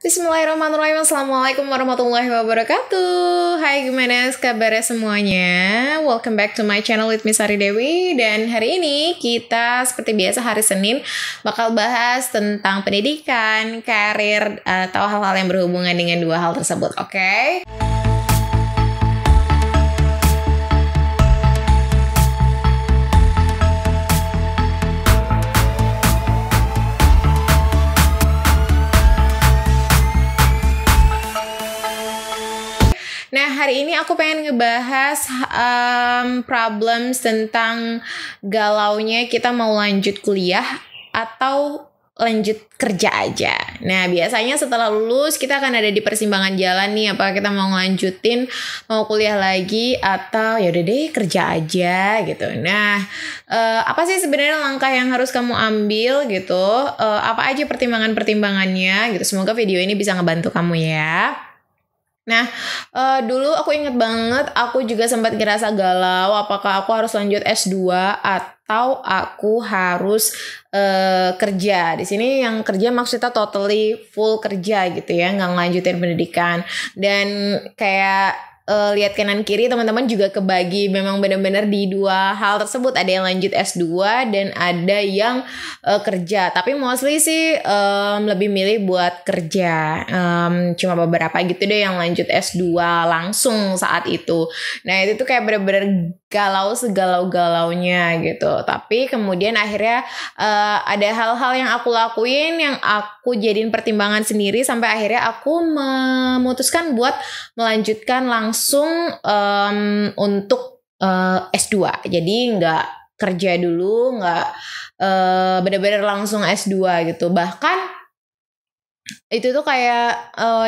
Bismillahirrahmanirrahim Assalamualaikum warahmatullahi wabarakatuh Hai gimana kabarnya semuanya Welcome back to my channel with Miss Misari Dewi Dan hari ini kita seperti biasa hari Senin Bakal bahas tentang pendidikan, karir Atau hal-hal yang berhubungan dengan dua hal tersebut Oke okay? Nah, hari ini aku pengen ngebahas um, problems tentang galaunya kita mau lanjut kuliah atau lanjut kerja aja. Nah, biasanya setelah lulus kita akan ada di persimpangan jalan nih apa kita mau lanjutin mau kuliah lagi atau ya udah deh kerja aja gitu. Nah, uh, apa sih sebenarnya langkah yang harus kamu ambil gitu? Uh, apa aja pertimbangan-pertimbangannya gitu. Semoga video ini bisa ngebantu kamu ya. Nah, uh, dulu aku inget banget aku juga sempat ngerasa galau apakah aku harus lanjut S2 atau aku harus uh, kerja. Di sini yang kerja maksudnya totally full kerja gitu ya, nggak ngelanjutin pendidikan. Dan kayak uh, lihat kanan kiri teman-teman juga kebagi memang benar-benar di dua hal tersebut ada yang lanjut S2 dan ada yang uh, kerja tapi mostly sih um, lebih milih buat kerja um, cuma beberapa gitu deh yang lanjut S2 langsung saat itu nah itu tuh kayak benar benar galau segalau-galaunya gitu tapi kemudian akhirnya uh, ada hal-hal yang aku lakuin yang aku jadiin pertimbangan sendiri sampai akhirnya aku memutuskan buat melanjutkan langsung langsung um, untuk uh, eh, S2. Jadi nggak kerja dulu, nggak uh, eh, benar-benar langsung S2 gitu. Bahkan itu tuh kayak uh,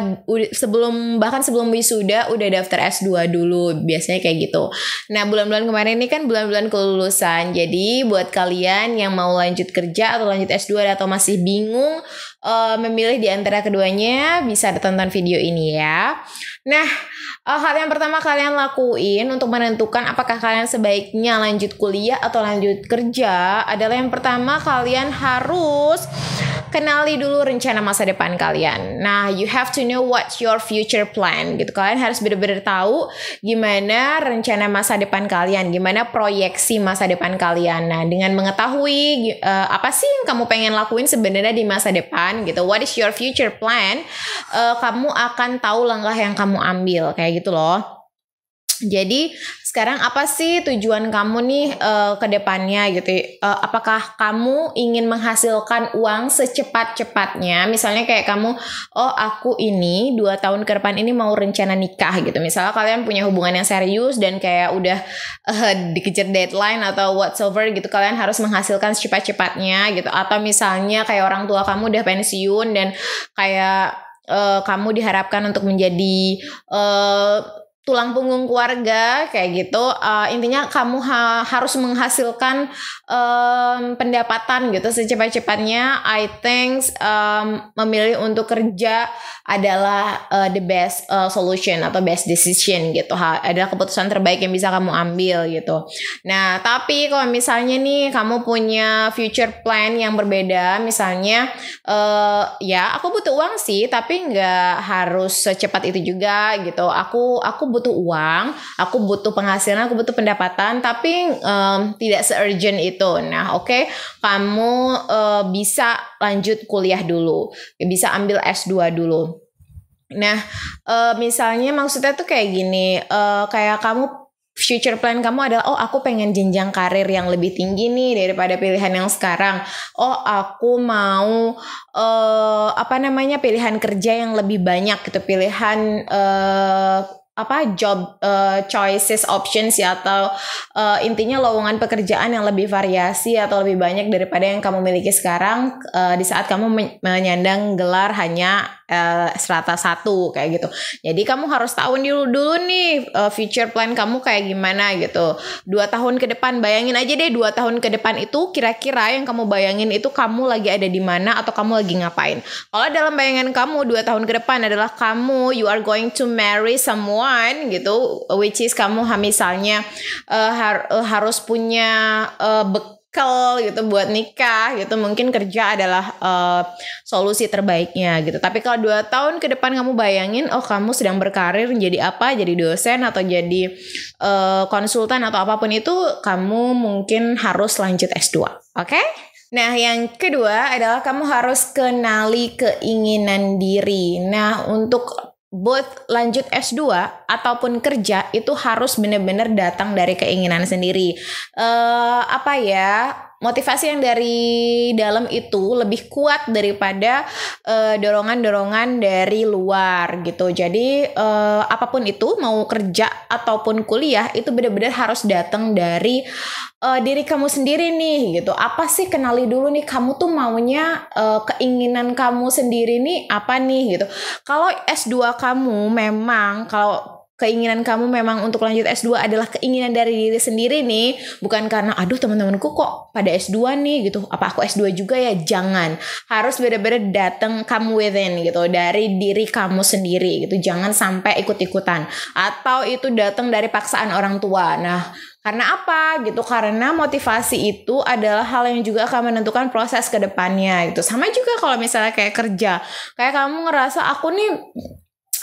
sebelum bahkan sebelum wisuda udah daftar S2 dulu biasanya kayak gitu. Nah, bulan-bulan kemarin ini kan bulan-bulan kelulusan. Jadi buat kalian yang mau lanjut kerja atau lanjut S2 atau masih bingung uh, memilih di antara keduanya bisa tonton video ini ya. Nah, uh, hal yang pertama kalian lakuin untuk menentukan apakah kalian sebaiknya lanjut kuliah atau lanjut kerja adalah yang pertama kalian harus kenali dulu rencana masa depan kalian kalian. Nah, you have to know what's your future plan gitu. Kalian harus benar-benar tahu gimana rencana masa depan kalian, gimana proyeksi masa depan kalian. Nah, dengan mengetahui uh, apa sih yang kamu pengen lakuin sebenarnya di masa depan gitu. What is your future plan? Uh, kamu akan tahu langkah yang kamu ambil kayak gitu loh. Jadi sekarang apa sih tujuan kamu nih uh, ke depannya gitu? Uh, apakah kamu ingin menghasilkan uang secepat-cepatnya? Misalnya kayak kamu, oh aku ini dua tahun ke depan ini mau rencana nikah gitu. Misalnya kalian punya hubungan yang serius dan kayak udah uh, dikejar deadline atau whatsoever gitu, kalian harus menghasilkan secepat-cepatnya gitu. Atau misalnya kayak orang tua kamu udah pensiun dan kayak uh, kamu diharapkan untuk menjadi uh, tulang punggung keluarga kayak gitu uh, intinya kamu ha harus menghasilkan um, pendapatan gitu secepat-cepatnya I think um, memilih untuk kerja adalah uh, the best uh, solution atau best decision gitu ha adalah keputusan terbaik yang bisa kamu ambil gitu nah tapi kalau misalnya nih kamu punya future plan yang berbeda misalnya uh, ya aku butuh uang sih tapi nggak harus secepat itu juga gitu aku aku butuh uang, aku butuh penghasilan, aku butuh pendapatan, tapi um, tidak se-urgent itu. Nah, oke, okay, kamu uh, bisa lanjut kuliah dulu, bisa ambil S2 dulu. Nah, uh, misalnya maksudnya tuh kayak gini, uh, kayak kamu future plan kamu adalah oh aku pengen jenjang karir yang lebih tinggi nih daripada pilihan yang sekarang. Oh aku mau uh, apa namanya pilihan kerja yang lebih banyak gitu, pilihan uh, apa job uh, choices options ya atau uh, intinya lowongan pekerjaan yang lebih variasi atau lebih banyak daripada yang kamu miliki sekarang uh, di saat kamu menyandang gelar hanya Eh, strata serata satu kayak gitu. Jadi kamu harus tahu dulu dulu nih uh, future plan kamu kayak gimana gitu. Dua tahun ke depan bayangin aja deh dua tahun ke depan itu kira-kira yang kamu bayangin itu kamu lagi ada di mana atau kamu lagi ngapain. Kalau dalam bayangan kamu dua tahun ke depan adalah kamu you are going to marry someone gitu, which is kamu misalnya uh, har uh, harus punya uh, cycle gitu buat nikah gitu mungkin kerja adalah uh, solusi terbaiknya gitu tapi kalau dua tahun ke depan kamu bayangin oh kamu sedang berkarir jadi apa jadi dosen atau jadi uh, konsultan atau apapun itu kamu mungkin harus lanjut S2 oke okay? Nah, yang kedua adalah kamu harus kenali keinginan diri. Nah, untuk both lanjut S2 ataupun kerja itu harus benar-benar datang dari keinginan sendiri. Uh, apa ya? motivasi yang dari dalam itu lebih kuat daripada eh, dorongan-dorongan uh, dari luar gitu. Jadi uh, apapun itu mau kerja ataupun kuliah itu benar-benar harus datang dari uh, diri kamu sendiri nih gitu. Apa sih kenali dulu nih kamu tuh maunya uh, keinginan kamu sendiri nih apa nih gitu. Kalau S2 kamu memang kalau keinginan kamu memang untuk lanjut S2 adalah keinginan dari diri sendiri nih, bukan karena aduh teman-temanku kok pada S2 nih gitu, apa aku S2 juga ya? Jangan. Harus benar-benar datang come within gitu dari diri kamu sendiri gitu. Jangan sampai ikut-ikutan atau itu datang dari paksaan orang tua. Nah, karena apa gitu? Karena motivasi itu adalah hal yang juga akan menentukan proses ke depannya gitu. Sama juga kalau misalnya kayak kerja. Kayak kamu ngerasa aku nih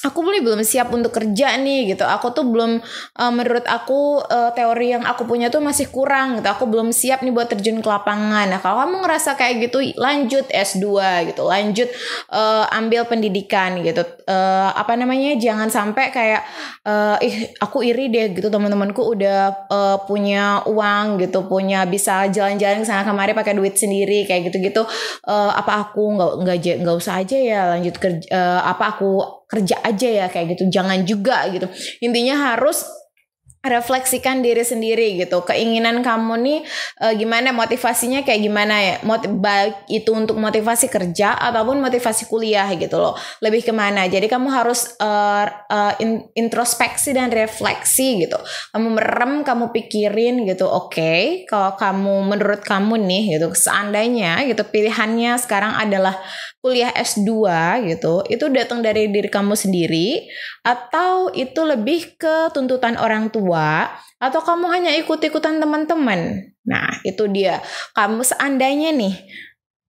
aku boleh belum siap untuk kerja nih gitu. Aku tuh belum uh, menurut aku uh, teori yang aku punya tuh masih kurang gitu. Aku belum siap nih buat terjun ke lapangan. Nah, kalau kamu ngerasa kayak gitu, lanjut S2 gitu. Lanjut uh, ambil pendidikan gitu. Uh, apa namanya? Jangan sampai kayak uh, ih aku iri deh gitu teman-temanku udah uh, punya uang gitu, punya bisa jalan-jalan ke sana kemari pakai duit sendiri kayak gitu-gitu. Uh, apa aku nggak nggak nggak usah aja ya lanjut kerja uh, apa aku kerja aja ya kayak gitu jangan juga gitu intinya harus refleksikan diri sendiri gitu keinginan kamu nih e, gimana motivasinya kayak gimana ya Mot baik itu untuk motivasi kerja ataupun motivasi kuliah gitu loh lebih kemana jadi kamu harus e, e, introspeksi dan refleksi gitu kamu merem kamu pikirin gitu oke okay, kalau kamu menurut kamu nih gitu seandainya gitu pilihannya sekarang adalah kuliah S2 gitu itu datang dari diri kamu sendiri atau itu lebih ke tuntutan orang tua tua atau kamu hanya ikut-ikutan teman-teman. Nah, itu dia. Kamu seandainya nih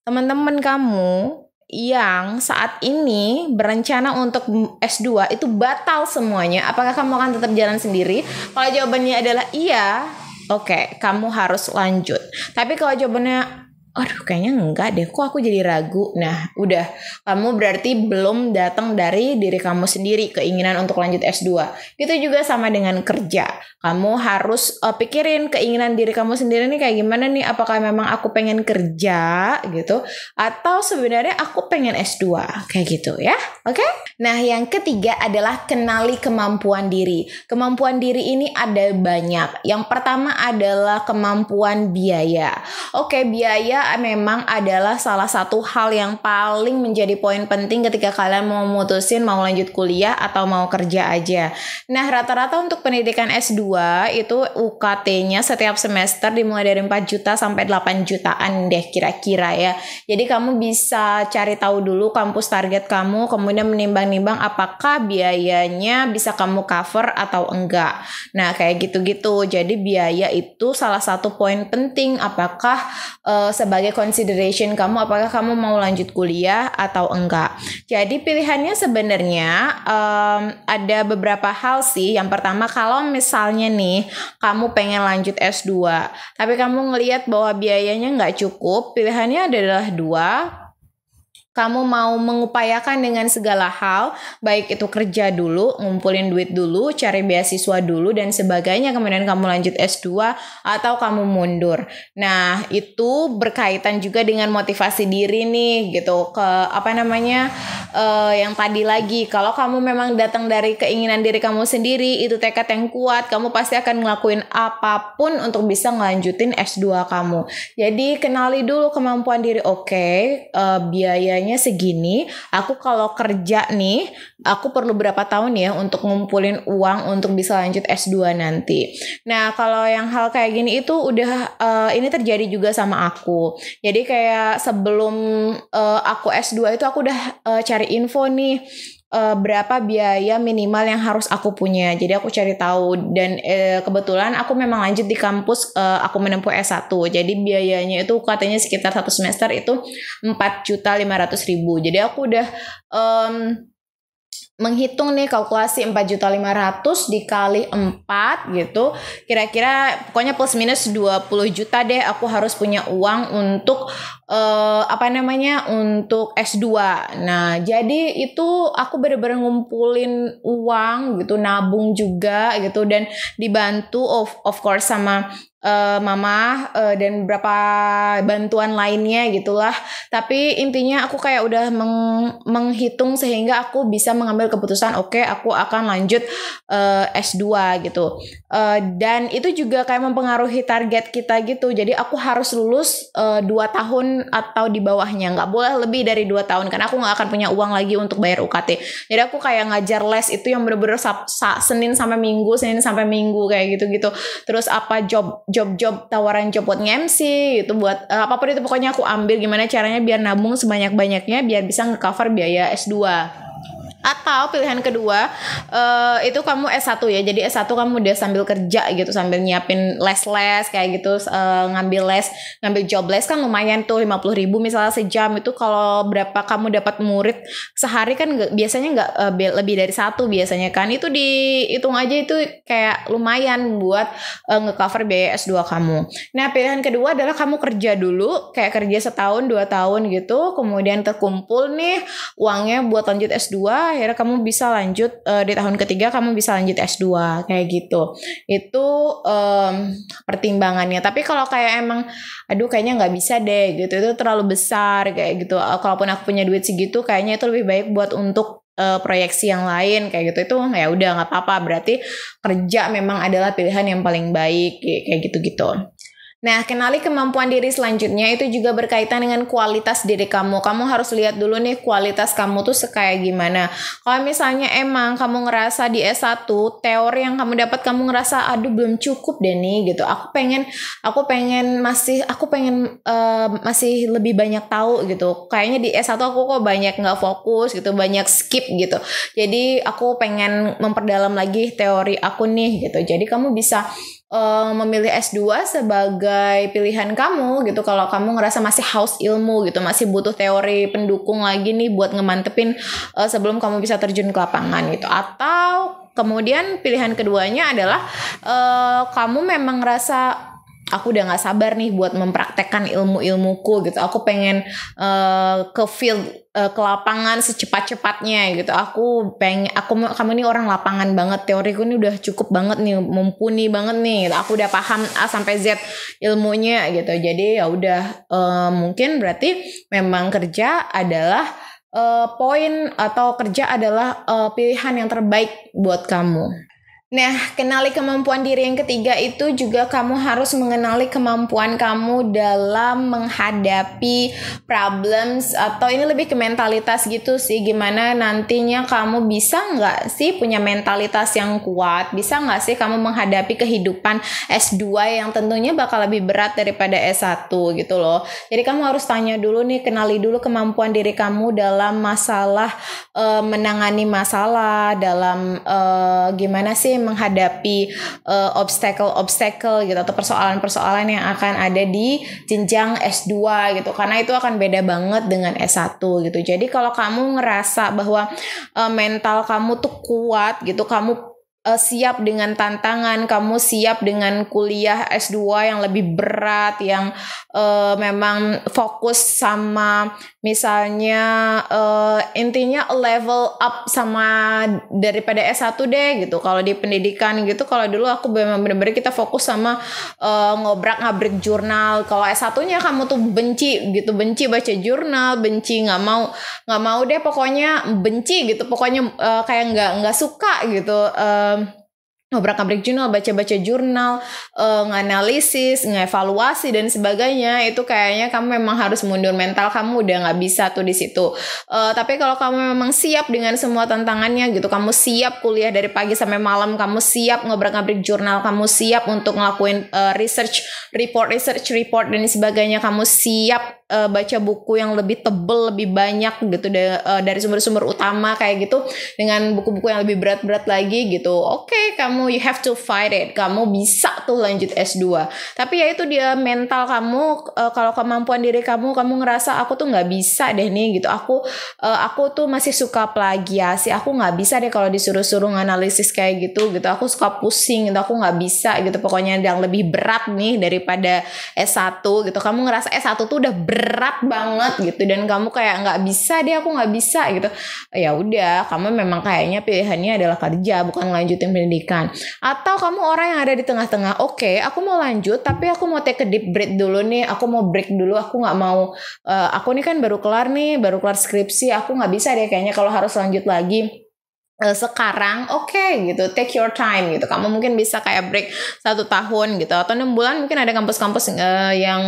teman-teman kamu yang saat ini berencana untuk S2 itu batal semuanya, apakah kamu akan tetap jalan sendiri? Kalau jawabannya adalah iya, oke, okay, kamu harus lanjut. Tapi kalau jawabannya aduh kayaknya enggak deh kok aku jadi ragu nah udah kamu berarti belum datang dari diri kamu sendiri keinginan untuk lanjut S2 gitu juga sama dengan kerja kamu harus uh, pikirin keinginan diri kamu sendiri nih kayak gimana nih apakah memang aku pengen kerja gitu atau sebenarnya aku pengen S2 kayak gitu ya oke okay? nah yang ketiga adalah kenali kemampuan diri kemampuan diri ini ada banyak yang pertama adalah kemampuan biaya oke okay, biaya memang adalah salah satu hal yang paling menjadi poin penting ketika kalian mau mutusin mau lanjut kuliah atau mau kerja aja. Nah, rata-rata untuk pendidikan S2 itu UKT-nya setiap semester dimulai dari 4 juta sampai 8 jutaan deh kira-kira ya. Jadi kamu bisa cari tahu dulu kampus target kamu, kemudian menimbang-nimbang apakah biayanya bisa kamu cover atau enggak. Nah, kayak gitu-gitu. Jadi biaya itu salah satu poin penting apakah uh, eh, sebab sebagai consideration kamu apakah kamu mau lanjut kuliah atau enggak. Jadi pilihannya sebenarnya um, ada beberapa hal sih. Yang pertama kalau misalnya nih kamu pengen lanjut S2 tapi kamu ngelihat bahwa biayanya nggak cukup, pilihannya adalah dua kamu mau mengupayakan dengan segala hal, baik itu kerja dulu, ngumpulin duit dulu, cari beasiswa dulu, dan sebagainya, kemudian kamu lanjut S2 atau kamu mundur. Nah, itu berkaitan juga dengan motivasi diri nih, gitu, ke apa namanya, uh, yang tadi lagi, kalau kamu memang datang dari keinginan diri kamu sendiri, itu tekad yang kuat, kamu pasti akan ngelakuin apapun untuk bisa ngelanjutin S2 kamu. Jadi, kenali dulu kemampuan diri, oke, okay, uh, eh, biayanya harganya segini, aku kalau kerja nih, aku perlu berapa tahun ya untuk ngumpulin uang untuk bisa lanjut S2 nanti. Nah, kalau yang hal kayak gini itu udah uh, ini terjadi juga sama aku. Jadi kayak sebelum uh, aku S2 itu aku udah uh, cari info nih uh, berapa biaya minimal yang harus aku punya. Jadi aku cari tahu dan uh, kebetulan aku memang lanjut di kampus uh, aku menempuh S1. Jadi biayanya itu katanya sekitar satu semester itu 4.500.000. Jadi aku udah um, menghitung nih kalkulasi juta 4.500 dikali 4 gitu. Kira-kira pokoknya plus minus 20 juta deh aku harus punya uang untuk uh, apa namanya? untuk S2. Nah, jadi itu aku bener-bener ngumpulin uang gitu, nabung juga gitu dan dibantu of of course sama uh, mama uh, dan berapa bantuan lainnya gitulah. Tapi intinya aku kayak udah meng menghitung sehingga aku bisa mengambil ngambil keputusan oke okay, aku akan lanjut uh, eh, S2 gitu. Uh, dan itu juga kayak mempengaruhi target kita gitu. Jadi aku harus lulus uh, eh, 2 tahun atau di bawahnya. nggak boleh lebih dari 2 tahun karena aku nggak akan punya uang lagi untuk bayar UKT. Jadi aku kayak ngajar les itu yang bener-bener Senin sampai Minggu, Senin sampai Minggu kayak gitu-gitu. Terus apa job job job tawaran job buat nge-MC gitu buat uh, apapun itu pokoknya aku ambil gimana caranya biar nabung sebanyak-banyaknya biar bisa cover biaya S2 atau pilihan kedua uh, itu kamu S1 ya. Jadi S1 kamu udah sambil kerja gitu sambil nyiapin les-les kayak gitu uh, ngambil les, ngambil job les kan lumayan tuh 50 ribu misalnya sejam itu kalau berapa kamu dapat murid sehari kan gak, biasanya nggak uh, lebih dari satu biasanya kan. Itu dihitung aja itu kayak lumayan buat uh, ngecover biaya S2 kamu. Nah, pilihan kedua adalah kamu kerja dulu kayak kerja setahun, dua tahun gitu, kemudian terkumpul nih uangnya buat lanjut S2 akhirnya kamu bisa lanjut uh, di tahun ketiga kamu bisa lanjut S2 kayak gitu. Itu um, pertimbangannya. Tapi kalau kayak emang aduh kayaknya nggak bisa deh gitu. Itu terlalu besar kayak gitu. Eh, kalaupun aku punya duit segitu kayaknya itu lebih baik buat untuk uh, proyeksi yang lain kayak gitu itu ya udah nggak apa-apa berarti kerja memang adalah pilihan yang paling baik kayak gitu-gitu. Nah, kenali kemampuan diri selanjutnya itu juga berkaitan dengan kualitas diri kamu. Kamu harus lihat dulu nih kualitas kamu tuh sekaya gimana. Kalau misalnya emang kamu ngerasa di S1 teori yang kamu dapat kamu ngerasa aduh belum cukup deh nih gitu. Aku pengen aku pengen masih aku pengen uh, masih lebih banyak tahu gitu. Kayaknya di S1 aku kok banyak nggak fokus gitu, banyak skip gitu. Jadi aku pengen memperdalam lagi teori aku nih gitu. Jadi kamu bisa uh, memilih S2 sebagai pilihan kamu gitu kalau kamu ngerasa masih haus ilmu gitu masih butuh teori pendukung lagi nih buat ngemantepin uh, sebelum kamu bisa terjun ke lapangan gitu atau kemudian pilihan keduanya adalah uh, kamu memang ngerasa aku udah nggak sabar nih buat mempraktekkan ilmu-ilmuku gitu. Aku pengen uh, ke field uh, ke lapangan secepat-cepatnya gitu. Aku pengen aku kamu ini orang lapangan banget. Teoriku ini udah cukup banget nih, mumpuni banget nih. Gitu. Aku udah paham A sampai Z ilmunya gitu. Jadi ya udah uh, mungkin berarti memang kerja adalah uh, poin atau kerja adalah uh, pilihan yang terbaik buat kamu. Nah, kenali kemampuan diri yang ketiga itu juga kamu harus mengenali kemampuan kamu dalam menghadapi problems atau ini lebih ke mentalitas gitu sih. Gimana nantinya kamu bisa nggak sih punya mentalitas yang kuat? Bisa nggak sih kamu menghadapi kehidupan S2 yang tentunya bakal lebih berat daripada S1 gitu loh. Jadi kamu harus tanya dulu nih, kenali dulu kemampuan diri kamu dalam masalah uh, menangani masalah, dalam uh, gimana sih menghadapi uh, obstacle-obstacle gitu atau persoalan-persoalan yang akan ada di jenjang S2 gitu karena itu akan beda banget dengan S1 gitu. Jadi kalau kamu ngerasa bahwa uh, mental kamu tuh kuat gitu, kamu uh, siap dengan tantangan, kamu siap dengan kuliah S2 yang lebih berat, yang uh, memang fokus sama misalnya uh, intinya level up sama daripada S1 deh gitu. Kalau di pendidikan gitu, kalau dulu aku memang bener-bener kita fokus sama uh, ngobrak-ngabrik jurnal. Kalau S1-nya kamu tuh benci gitu, benci baca jurnal, benci nggak mau nggak mau deh pokoknya benci gitu, pokoknya uh, kayak nggak nggak suka gitu. Uh, ngobrak ngobrol jurnal, baca-baca jurnal, uh, nganalisis, ngevaluasi dan sebagainya itu kayaknya kamu memang harus mundur mental kamu udah nggak bisa tuh di situ. Uh, tapi kalau kamu memang siap dengan semua tantangannya gitu, kamu siap kuliah dari pagi sampai malam, kamu siap ngobrak ngobrol jurnal, kamu siap untuk ngelakuin uh, research report, research report dan sebagainya, kamu siap uh, baca buku yang lebih tebel lebih banyak gitu da uh, dari sumber-sumber utama kayak gitu dengan buku-buku yang lebih berat-berat lagi gitu oke okay, kamu you have to fight it kamu bisa tuh lanjut S2 tapi ya itu dia mental kamu uh, kalau kemampuan diri kamu kamu ngerasa aku tuh nggak bisa deh nih gitu aku uh, aku tuh masih suka plagiasi aku nggak bisa deh kalau disuruh-suruh analisis kayak gitu gitu aku suka pusing gitu aku nggak bisa gitu pokoknya yang lebih berat nih daripada S1 gitu kamu ngerasa S1 tuh udah berat berat banget gitu dan kamu kayak nggak bisa deh aku nggak bisa gitu ya udah kamu memang kayaknya pilihannya adalah kerja bukan lanjutin pendidikan atau kamu orang yang ada di tengah-tengah oke okay, aku mau lanjut tapi aku mau take a deep break dulu nih aku mau break dulu aku nggak mau uh, aku nih kan baru kelar nih baru kelar skripsi aku nggak bisa deh kayaknya kalau harus lanjut lagi Eh, sekarang oke okay, gitu take your time gitu kamu mungkin bisa kayak break satu tahun gitu atau enam bulan mungkin ada kampus-kampus uh, yang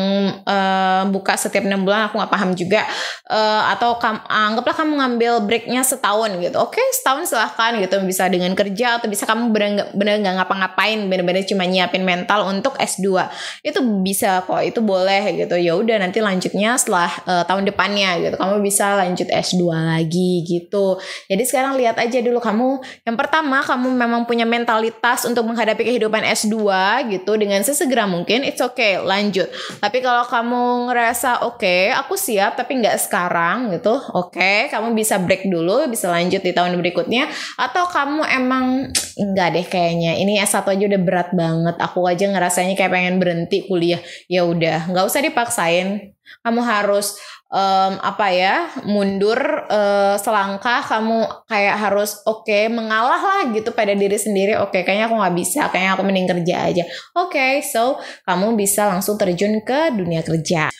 uh, buka setiap enam bulan aku nggak paham juga uh, atau kam anggaplah kamu ngambil breaknya setahun gitu oke okay, setahun silahkan gitu bisa dengan kerja atau bisa kamu benar nggak ngapa-ngapain bener-bener cuma nyiapin mental untuk S2 itu bisa kok itu boleh gitu ya udah nanti lanjutnya setelah uh, tahun depannya gitu kamu bisa lanjut S2 lagi gitu jadi sekarang lihat aja dulu dulu kamu yang pertama kamu memang punya mentalitas untuk menghadapi kehidupan S2 gitu dengan sesegera mungkin it's okay lanjut tapi kalau kamu ngerasa oke okay, aku siap tapi nggak sekarang gitu oke okay, kamu bisa break dulu bisa lanjut di tahun berikutnya atau kamu emang nggak deh kayaknya ini S1 aja udah berat banget aku aja ngerasanya kayak pengen berhenti kuliah ya udah nggak usah dipaksain kamu harus um, apa ya mundur uh, selangkah kamu kayak harus oke okay, mengalah lah gitu pada diri sendiri oke okay, kayaknya aku nggak bisa kayaknya aku mending kerja aja oke okay, so kamu bisa langsung terjun ke dunia kerja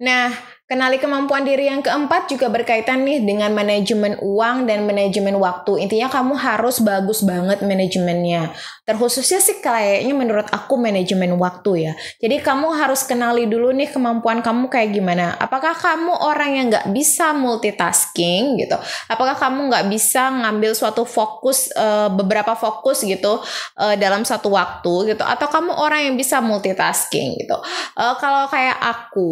nah Kenali kemampuan diri yang keempat juga berkaitan nih dengan manajemen uang dan manajemen waktu. Intinya kamu harus bagus banget manajemennya. Terkhususnya sih kayaknya menurut aku manajemen waktu ya. Jadi kamu harus kenali dulu nih kemampuan kamu kayak gimana. Apakah kamu orang yang nggak bisa multitasking gitu? Apakah kamu nggak bisa ngambil suatu fokus eh, beberapa fokus gitu eh, dalam satu waktu gitu? Atau kamu orang yang bisa multitasking gitu? Eh, kalau kayak aku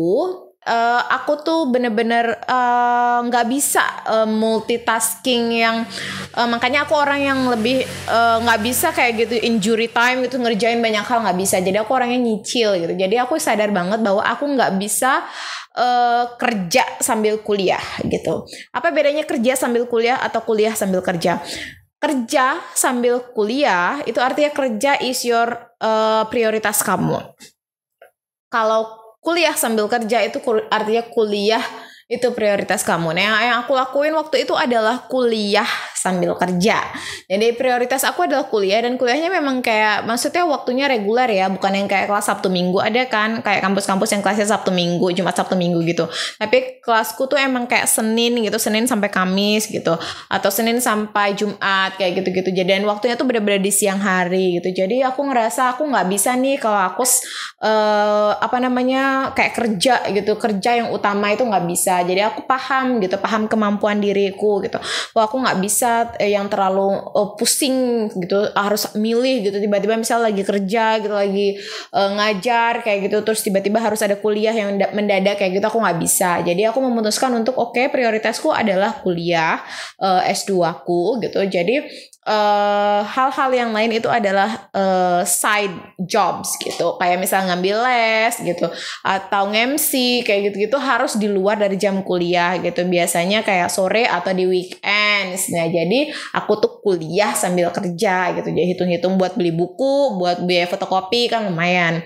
uh, aku tuh bener-bener eh, nggak -bener, uh, bisa uh, multitasking yang uh, makanya aku orang yang lebih nggak uh, bisa kayak gitu injury time gitu ngerjain banyak hal nggak bisa jadi aku orangnya nyicil gitu jadi aku sadar banget bahwa aku nggak bisa uh, kerja sambil kuliah gitu apa bedanya kerja sambil kuliah atau kuliah sambil kerja kerja sambil kuliah itu artinya kerja is your uh, prioritas kamu kalau kuliah sambil kerja itu kul artinya kuliah itu prioritas kamu. Nah, yang aku lakuin waktu itu adalah kuliah sambil kerja. Jadi prioritas aku adalah kuliah dan kuliahnya memang kayak maksudnya waktunya reguler ya, bukan yang kayak kelas Sabtu Minggu ada kan kayak kampus-kampus yang kelasnya Sabtu Minggu, Jumat Sabtu Minggu gitu. Tapi kelasku tuh emang kayak Senin gitu, Senin sampai Kamis gitu atau Senin sampai Jumat kayak gitu-gitu. Jadi dan waktunya tuh bener-bener di siang hari gitu. Jadi aku ngerasa aku nggak bisa nih kalau aku uh, apa namanya kayak kerja gitu, kerja yang utama itu nggak bisa. Jadi aku paham gitu, paham kemampuan diriku gitu. Wah, aku nggak bisa bisa eh, yang terlalu eh, pusing gitu harus milih gitu tiba-tiba misalnya lagi kerja gitu lagi eh, ngajar kayak gitu terus tiba-tiba harus ada kuliah yang mendadak kayak gitu aku nggak bisa jadi aku memutuskan untuk oke okay, prioritasku adalah kuliah eh, S2 ku gitu jadi Eh, hal-hal uh, yang lain itu adalah uh, side jobs gitu kayak misal ngambil les gitu atau MC kayak gitu-gitu harus di luar dari jam kuliah gitu biasanya kayak sore atau di weekends nah jadi aku tuh kuliah sambil kerja gitu jadi hitung-hitung buat beli buku buat biaya fotokopi kan lumayan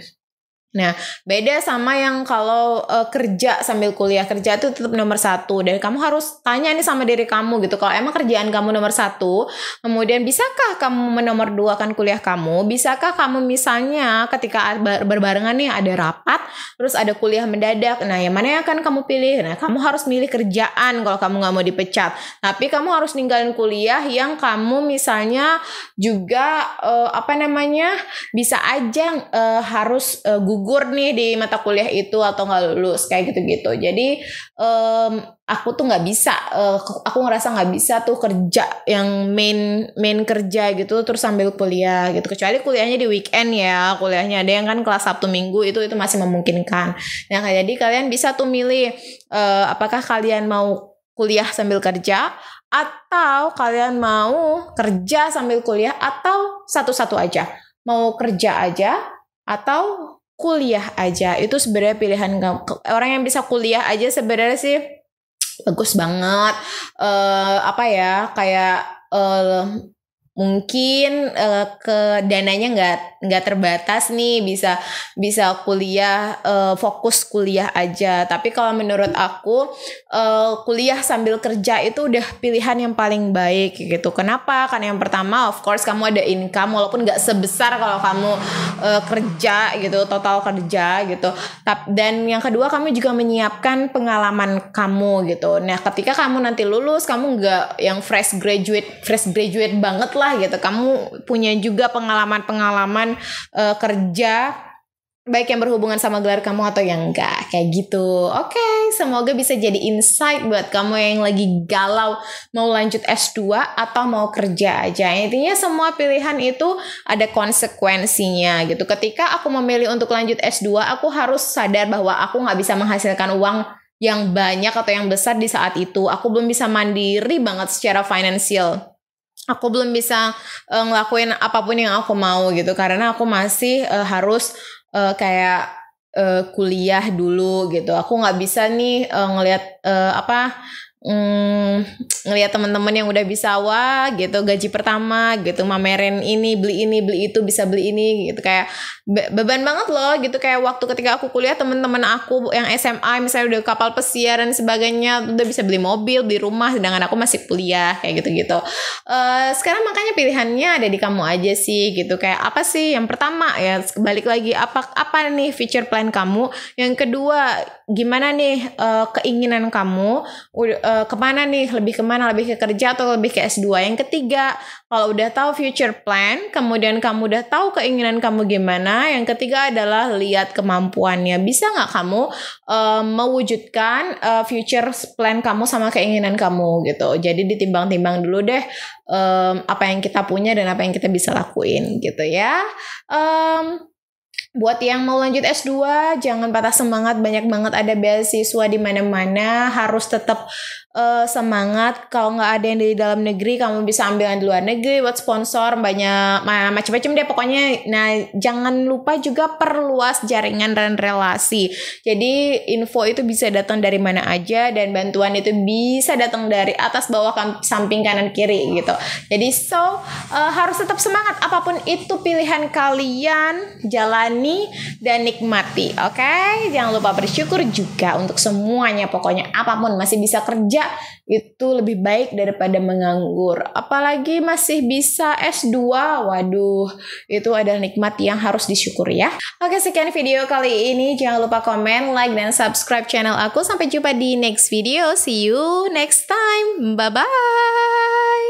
Nah, beda sama yang kalau uh, kerja sambil kuliah kerja itu tetap nomor satu dan kamu harus tanya ini sama diri kamu gitu. Kalau emang kerjaan kamu nomor satu, kemudian bisakah kamu menomor dua kan kuliah kamu? Bisakah kamu misalnya ketika berbarengan nih ada rapat, terus ada kuliah mendadak, nah yang mana yang akan kamu pilih? Nah, kamu harus milih kerjaan kalau kamu nggak mau dipecat. Tapi kamu harus ninggalin kuliah yang kamu misalnya juga uh, apa namanya bisa aja uh, harus uh, gugur nih di mata kuliah itu atau nggak lulus kayak gitu-gitu. Jadi um, aku tuh nggak bisa, uh, aku ngerasa nggak bisa tuh kerja yang main main kerja gitu terus sambil kuliah gitu. Kecuali kuliahnya di weekend ya, kuliahnya ada yang kan kelas Sabtu Minggu itu itu masih memungkinkan. Nah jadi kalian bisa tuh milih uh, apakah kalian mau kuliah sambil kerja atau kalian mau kerja sambil kuliah atau satu-satu aja mau kerja aja atau kuliah aja itu sebenarnya pilihan orang yang bisa kuliah aja sebenarnya sih bagus banget uh, apa ya kayak uh, mungkin uh, ke dananya nggak nggak terbatas nih bisa bisa kuliah uh, fokus kuliah aja tapi kalau menurut aku uh, kuliah sambil kerja itu udah pilihan yang paling baik gitu kenapa karena yang pertama of course kamu ada income walaupun nggak sebesar kalau kamu uh, kerja gitu total kerja gitu dan yang kedua kamu juga menyiapkan pengalaman kamu gitu nah ketika kamu nanti lulus kamu nggak yang fresh graduate fresh graduate banget lah gitu. Kamu punya juga pengalaman-pengalaman uh, kerja baik yang berhubungan sama gelar kamu atau yang enggak kayak gitu. Oke, okay, semoga bisa jadi insight buat kamu yang lagi galau mau lanjut S2 atau mau kerja aja. Intinya semua pilihan itu ada konsekuensinya gitu. Ketika aku memilih untuk lanjut S2, aku harus sadar bahwa aku nggak bisa menghasilkan uang yang banyak atau yang besar di saat itu. Aku belum bisa mandiri banget secara finansial aku belum bisa uh, ngelakuin apapun yang aku mau gitu karena aku masih uh, harus uh, kayak uh, kuliah dulu gitu aku nggak bisa nih uh, ngelihat uh, apa Hmm, ngelihat temen-temen yang udah bisa wah gitu gaji pertama gitu mamerin ini beli ini beli itu bisa beli ini gitu kayak be beban banget loh gitu kayak waktu ketika aku kuliah temen-temen aku yang SMA misalnya udah kapal pesiar dan sebagainya udah bisa beli mobil di rumah sedangkan aku masih kuliah kayak gitu gitu uh, sekarang makanya pilihannya ada di kamu aja sih gitu kayak apa sih yang pertama ya balik lagi apa apa nih future plan kamu yang kedua gimana nih uh, keinginan kamu uh, kemana nih lebih kemana lebih ke kerja atau lebih ke S2 yang ketiga kalau udah tahu future plan kemudian kamu udah tahu keinginan kamu gimana yang ketiga adalah lihat kemampuannya bisa nggak kamu uh, mewujudkan uh, future plan kamu sama keinginan kamu gitu jadi ditimbang-timbang dulu deh um, apa yang kita punya dan apa yang kita bisa lakuin gitu ya um, Buat yang mau lanjut S2, jangan patah semangat. Banyak banget ada beasiswa di mana-mana. Harus tetap uh, semangat. Kalau nggak ada yang di dalam negeri, kamu bisa ambil yang di luar negeri. Buat sponsor, banyak macam-macam deh pokoknya. Nah, jangan lupa juga perluas jaringan dan relasi. Jadi, info itu bisa datang dari mana aja. Dan bantuan itu bisa datang dari atas, bawah, samping, kanan, kiri gitu. Jadi, so, uh, harus tetap semangat. Apapun itu pilihan kalian, jalan jalani dan nikmati. Oke, okay? jangan lupa bersyukur juga untuk semuanya. Pokoknya apapun masih bisa kerja itu lebih baik daripada menganggur. Apalagi masih bisa S2. Waduh, itu adalah nikmat yang harus disyukuri ya. Oke, sekian video kali ini. Jangan lupa komen, like dan subscribe channel aku. Sampai jumpa di next video. See you next time. Bye bye.